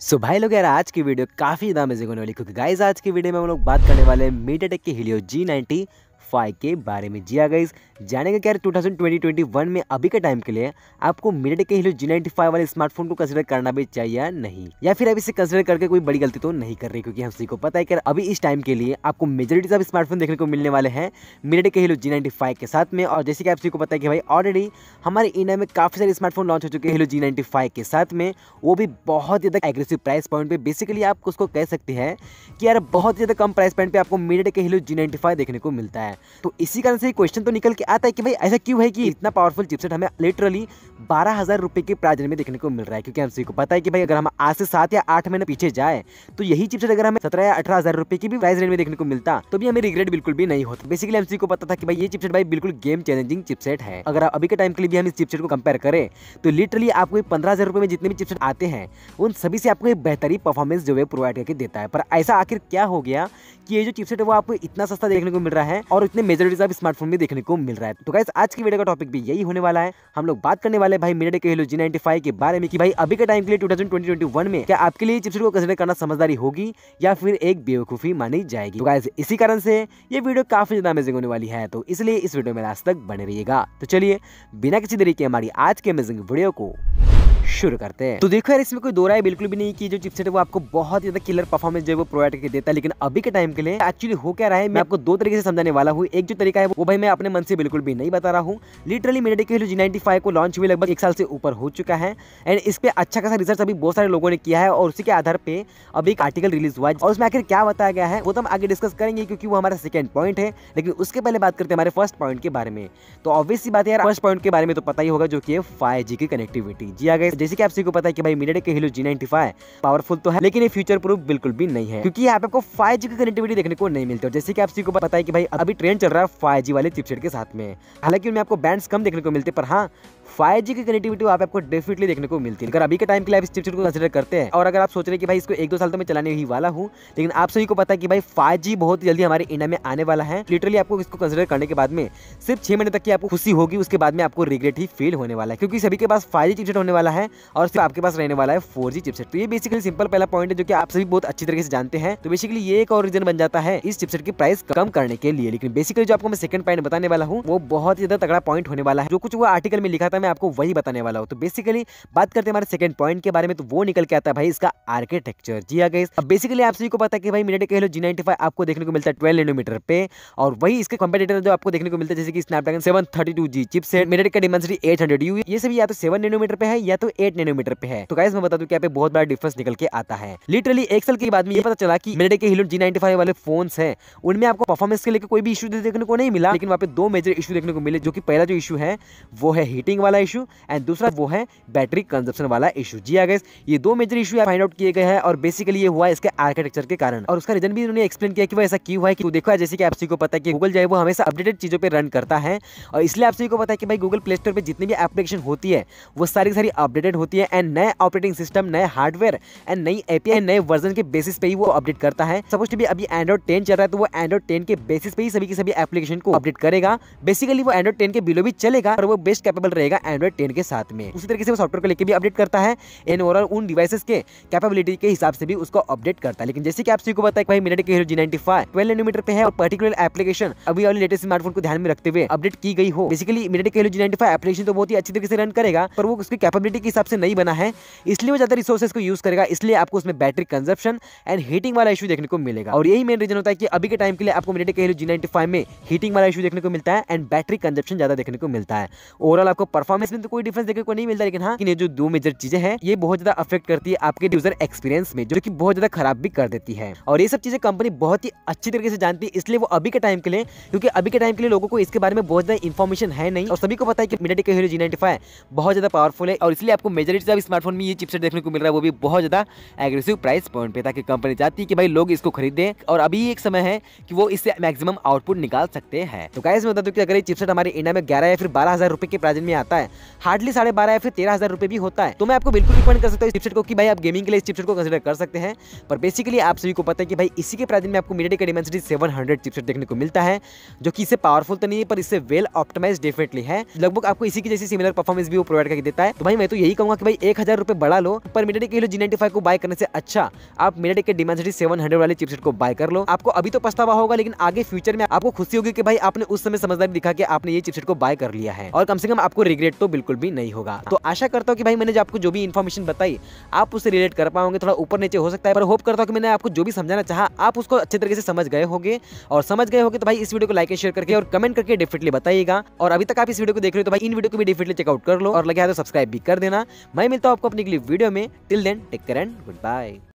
सो so, भाई लोग यार आज की वीडियो काफ़ी अमेजिंग होने वाली क्योंकि गाइज आज की वीडियो में हम लोग बात करने वाले हैं टेक की हिलियो जी नाइन्टी फाइव के बारे में जी जाने हाँ जानेंगे क्या two thousand twenty twenty one में अभी के टाइम के लिए आपको MediaTek Helio G ninety five वाले स्मार्टफोन को कंसिडर करना भी चाहिए या नहीं या फिर आप इसे कंसिडर करके कोई बड़ी गलती तो नहीं कर रही क्योंकि हम सभी को पता है कि अभी इस टाइम के लिए आपको मेजोरिटी ऑफ स्मार्टफोन देखने को मिलने वाले हैं minute MediaTek Helio G ninety five के साथ में और जैसे कि आप सभी को पता है कि भाई ऑलरेडी हमारे इंडिया में काफ़ी सारे स्मार्टफोन लॉन्च हो चुके हैं हिलो जी नाइनटी फाइव के साथ में वो भी बहुत ज़्यादा एग्रेसिव प्राइस पॉइंट पर बेसिकली आप उसको कह सकते हैं कि यार बहुत ज़्यादा कम प्राइस पॉइंट पर आपको मिड के हिलो जी नाइन्टी फाइव देखने को मिलता है तो इसी कारण से क्वेश्चन तो निकल के आता है कि भाई ऐसा क्यों है कि इतना पावरफुल चिपसेट हमें लिटरली बारह हज़ार रुपए के प्राइज में देखने को मिल रहा है क्योंकि हम सभी को पता है कि भाई अगर हम आज से सात या आठ महीने पीछे जाए तो यही चिपसेट अगर हमें सत्रह या अठारह हज़ार रुपए की भी प्राइस रेंज में देखने को मिलता तो भी हमें रिग्रेट बिल्कुल भी नहीं होता बेसिकली हम सभी को पता था कि भाई ये चिपसेट भाई बिल्कुल गेम चेंजिंग चिपसेट है अगर आप अभी के टाइम के लिए भी हम इस चिपसेट को कंपेयर करें तो लिटरली आपको पंद्रह हज़ार रुपये में जितने भी चिपसेट आते हैं उन सभी से आपको एक बेहतरीन परफॉर्मेंस जो है प्रोवाइड करके देता है पर ऐसा आखिर क्या हो गया कि ये जो चिपसेट है वो आपको इतना सस्ता देखने को मिल रहा है और इतने मेजर डिजाइन स्मार्टफोन में देखने को मिल रहा है तो गाइस आज की वीडियो का टॉपिक भी यही होने वाला है हम लोग बात करने वाले भाई मेरे के हेलो जी नाइन फाइव के बारे में कि भाई अभी के टाइम के लिए टू थाउजेंड में क्या आपके लिए चिपसेट को कंसिडर करना समझदारी होगी या फिर एक बेवकूफी मानी जाएगी तो गाइस इसी कारण से ये वीडियो काफी ज्यादा अमेजिंग होने वाली है तो इसलिए इस वीडियो में आज तक बने रहिएगा तो चलिए बिना किसी तरीके हमारी आज के अमेजिंग वीडियो को शुरू करते हैं तो देखो यार इसमें कोई दो राय बिल्कुल भी नहीं की जो चिपसेट है वो आपको बहुत ज्यादा किलर परफॉर्मेंस जो है वो प्रोवाइड करके देता है लेकिन अभी के टाइम के लिए एक्चुअली हो क्या रहा है मैं आपको दो तरीके से समझाने वाला हूँ एक जो तरीका है वो भाई मैं अपने मन से बिल्कुल भी नहीं बता रहा हूँ literally MediaTek G ninety को लॉन्च हुए लगभग एक साल से ऊपर हो चुका है एंड इस पर अच्छा खासा रिसर्च अभी बहुत सारे लोगों ने किया है और उसी के आधार पर अभी एक आर्टिकल रिलीज हुआ है और उसमें आखिर क्या बताया गया है वो तो हम आगे डिस्कस करेंगे क्योंकि वो हमारा सेकंड पॉइंट है लेकिन उसके पहले बात करते हैं हमारे फर्स्ट पॉइंट के बारे में तो ऑब्वियसली बात है यार फर्स्ट पॉइंट के बारे में तो पता ही होगा जो कि फाइव जी की कनेक्टिविटी जी आ जैसे कि आप सभी को पता है कि भाई मीडिया के हिलो जी नाइनटी पावरफुल तो है लेकिन ये फ्यूचर प्रूफ बिल्कुल भी नहीं है क्योंकि यहाँ पे आपको फाइव जी की कनेक्टिविटी देखने को नहीं मिलती और जैसे कि आप सभी को पता है कि भाई अभी ट्रेंड चल रहा है फाइव जी वाले चिपसेट के साथ में हालांकि उनमें आपको बैंड कम देखने को मिलते पर हाँ फाइव जी की कनेक्टिविटी वहाँ पे आपको डेफिनेटली देखने को मिलती है अगर अभी के टाइम के लिए आप इस चिपसेट को कंसिडर करते हैं और अगर आप सोच रहे कि भाई इसको एक दो साल तो मैं चलाने ही वाला हूँ लेकिन आप सभी को पता है कि भाई फाइव बहुत जल्दी हमारे इंडिया में आने वाला है लिटरली आपको इसको कंसिडर करने के बाद में सिर्फ छह महीने तक की आपको खुशी होगी उसके बाद में आपको रिग्रेट ही फील होने वाला है क्योंकि सभी के पास फाइव चिपसेट होने वाला है और सिर्फ आपके पास रहने वाला है फोर चिपसेट तो ये बेसिकली सिंपल पहला पॉइंट है जो कि आप सभी बहुत अच्छी तरीके से जानते हैं तो बेसिकली ये एक और रीजन बन जाता है इस चिपसेट की प्राइस कम करने के लिए लेकिन बेसिकली जो आपको मैं सेकंड पॉइंट बताने वाला हूँ वो बहुत ही ज्यादा तगड़ा पॉइंट होने वाला है जो कुछ वो आर्टिकल में लिखा था पर मैं आपको वही बताने वाला हूँ तो बेसिकली बात करते हैं हमारे सेकंड पॉइंट के बारे में तो वो निकल के आता है भाई इसका आर्किटेक्चर जी हाँ अब बेसिकली आप सभी को पता है कि भाई मिनट के हेलो जी फाइव आपको देखने को मिलता है ट्वेल्व नैनोमीटर पे और वही इसके कंपेटेटर जो आपको देखने को मिलता है जैसे कि Snapdragon seven thirty two G chipset MediaTek Dimensity eight hundred U ये सभी या तो सेवन नैनोमीटर पे है या तो एट नैनोमीटर पे है तो गाइस मैं बता दूं कि यहाँ पे बहुत बड़ा डिफरेंस निकल के आता है लिटरली एक साल के बाद में ये पता चला कि MediaTek Helio G ninety five वाले फोन है उनमें आपको परफॉर्मेंस के लिए कोई भी इशू देखने को नहीं मिला लेकिन वहाँ पे दो मेजर इशू देखने को मिले जो कि पहला जो इशू है वो है हीटिंग वाला इशू एंड दूसरा वो है बैटरी कंजप्शन वाला इशू जी आगे हाँ ये दो मेजर इशू फाइंड आउट किए गए हैं और बेसिकली ये हुआ इसके आर्किटेक्चर के कारण और उसका रीजन भी उन्होंने एक्सप्लेन किया कि वो ऐसा क्यों है कि देखो जैसे कि आपसी को पता है कि गूगल जो है वो हमेशा अपडेटेड चीज़ों पर रन करता है और इसलिए आप को पता है कि भाई गूगल प्ले स्टोर पर जितनी भी एप्लीकेशन होती है वो सारी सारी अपडेटेड होती है एंड नए ऑपरेटिंग सिस्टम नए हार्डवेयर एंड नई एपीआई नए वर्जन के बेसिस पे ही वो अपडेट करता है सपोज टू भी अभी एंड्रॉइड टेन चल रहा है तो वो एंड्रॉइड टेन के बेसिस पे ही सभी की सभी एप्लीकेशन को अपडेट करेगा बेसिकली वो एंड्रॉइड टेन के बिलो भी चलेगा और वो बेस्ट कैपेबल रहेगा मिलेगा एंड्रॉइड टेन के साथ में उसी तरीके से वो सॉफ्टवेयर को लेकर भी अपडेट करता है एन ओवरऑल उन डिवाइसेस के कैपेबिलिटी के हिसाब से भी उसको अपडेट करता है लेकिन जैसे कि आप सभी को बताया भाई MediaTek G nine five twelve nanometre पे है और पर्टिकुलर एप्लीकेशन अभी वाली लेटेस्ट स्मार्टफोन को ध्यान में रखते हुए अपडेट की गई हो basically minute MediaTek G nine application तो बहुत ही अच्छी तरीके से रन करेगा पर वो उसकी कैपेबिलिटी के हिसाब से नहीं बना है इसलिए वो ज्यादा रिसोर्सेज को यूज करेगा इसलिए आपको उसमें बैटरी कंजप्शन एंड हीटिंग वाला इशू देखने को मिलेगा और यही मेन रीजन होता है कि अभी के टाइम के लिए आपको मिनट के जी नाइन में हीटिंग वाला इशू देखने को मिलता है एंड बैटरी कंजप्शन ज्यादा देखने को मिलता है ओवरऑल आपको परफॉर्मेंस में तो कोई डिफरेंस देखने को नहीं मिलता लेकिन हाँ जो दो मेजर चीजें हैं ये बहुत ज्यादा अफेक्ट करती है आपके यूजर एक्सपीरियंस में जो की बहुत ज्यादा खराब भी कर देती है और ये सब चीजें कंपनी बहुत ही अच्छी तरीके से जानती है इसलिए वो अभी के टाइम के लिए क्योंकि अभी के टाइम के लिए लोगों को इसके बारे में बहुत ज्यादा इन्फॉर्मेशन है नहीं और सभी को पता है कि मीडिया का जी नाइन्टी बहुत ज्यादा पावरफुल है और इसलिए आपको मेजोरिटी ऑफ स्मार्टफोन में ये चिपसेट देखने को मिल रहा है वो भी बहुत ज्यादा एग्रेसिव प्राइस पॉइंट पे ताकि कंपनी चाहती है कि भाई लोग इसको खरीदे और अभी एक समय है कि वो इससे मैक्सिमम आउटपुट निकाल सकते हैं तो कैसे बता दूं अगर ये चिपसेट हमारे इंडिया में ग्यारह या फिर बारह हजार रुपए के प्राइस में आता आता है हार्डली साढ़े बारह या फिर तेरह हज़ार रुपये भी होता है तो मैं आपको बिल्कुल रिकमेंड कर सकता हूँ इस चिपसेट को कि भाई आप गेमिंग के लिए इस चिपसेट को कंसिडर कर सकते हैं पर बेसिकली आप सभी को पता है कि भाई इसी के प्राइस में आपको मीडिया का डिमेंसिटी सेवन हंड्रेड चिपसेट देखने को मिलता है जो कि इससे पावरफुल तो नहीं है पर इससे वेल ऑप्टमाइज डेफिनेटली है लगभग आपको इसी की जैसी सिमिलर परफॉर्मेंस भी वो प्रोवाइड करके देता है तो भाई मैं तो यही कहूँगा कि भाई एक हज़ार रुपये बढ़ा लो पर मीडिया के लिए जी नाइन्टी को बाय करने से अच्छा आप MediaTek Dimensity seven hundred वाले चिपसेट को बाय कर लो आपको अभी तो पछतावा होगा लेकिन आगे फ्यूचर में आपको खुशी होगी कि भाई आपने उस समय समझदारी दिखा कि आपने ये चिपसेट को बाय कर लिया है और कम से कम आपको रिग्रेट तो बिल्कुल भी नहीं होगा तो आशा करता हूँ कि भाई मैंने जो आपको जो भी इन्फॉर्मेशन बताई आप उससे रिलेट कर पाओगे थोड़ा ऊपर नीचे हो सकता है पर होप करता हूँ कि मैंने आपको जो भी समझाना चाहा आप उसको अच्छे तरीके से समझ गए होंगे और समझ गए होंगे तो भाई इस वीडियो को लाइक एंड शेयर करके और कमेंट करके डेफिनेटली बताइएगा और अभी तक आप इस वीडियो को देख रहे हो तो भाई इन वीडियो को भी डेफिनेटली चेकआउट कर लो और लगे तो सब्सक्राइब भी कर देना मैं मिलता हूँ आपको अपनी अगली वीडियो में till then take care and good bye